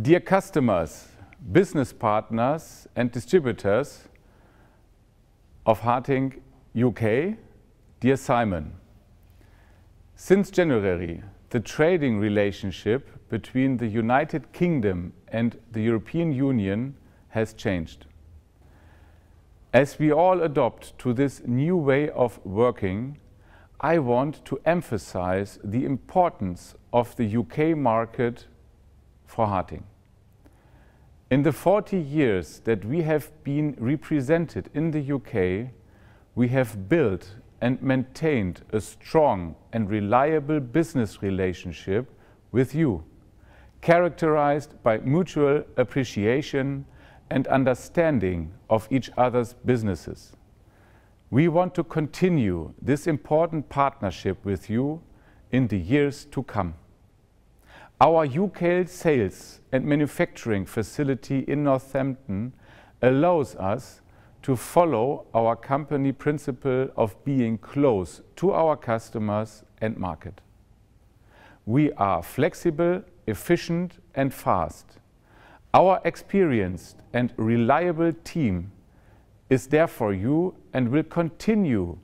Dear customers, business partners and distributors of Harting UK, dear Simon, since January, the trading relationship between the United Kingdom and the European Union has changed. As we all adopt to this new way of working, I want to emphasize the importance of the UK market for Harting. In the 40 years that we have been represented in the UK, we have built and maintained a strong and reliable business relationship with you, characterized by mutual appreciation and understanding of each other's businesses. We want to continue this important partnership with you in the years to come. Our UK sales and manufacturing facility in Northampton allows us to follow our company principle of being close to our customers and market. We are flexible, efficient and fast. Our experienced and reliable team is there for you and will continue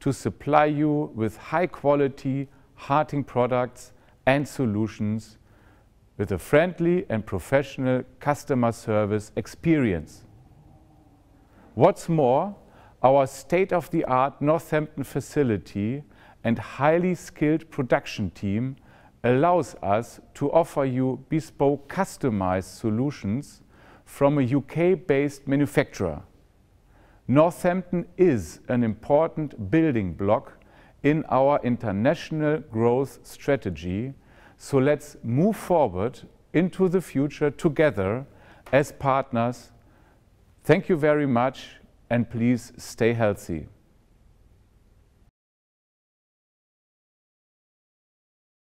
to supply you with high quality, hearting products and solutions with a friendly and professional customer service experience. What's more, our state-of-the-art Northampton facility and highly skilled production team allows us to offer you bespoke customized solutions from a UK-based manufacturer. Northampton is an important building block in our international growth strategy. So let's move forward into the future together as partners. Thank you very much and please stay healthy.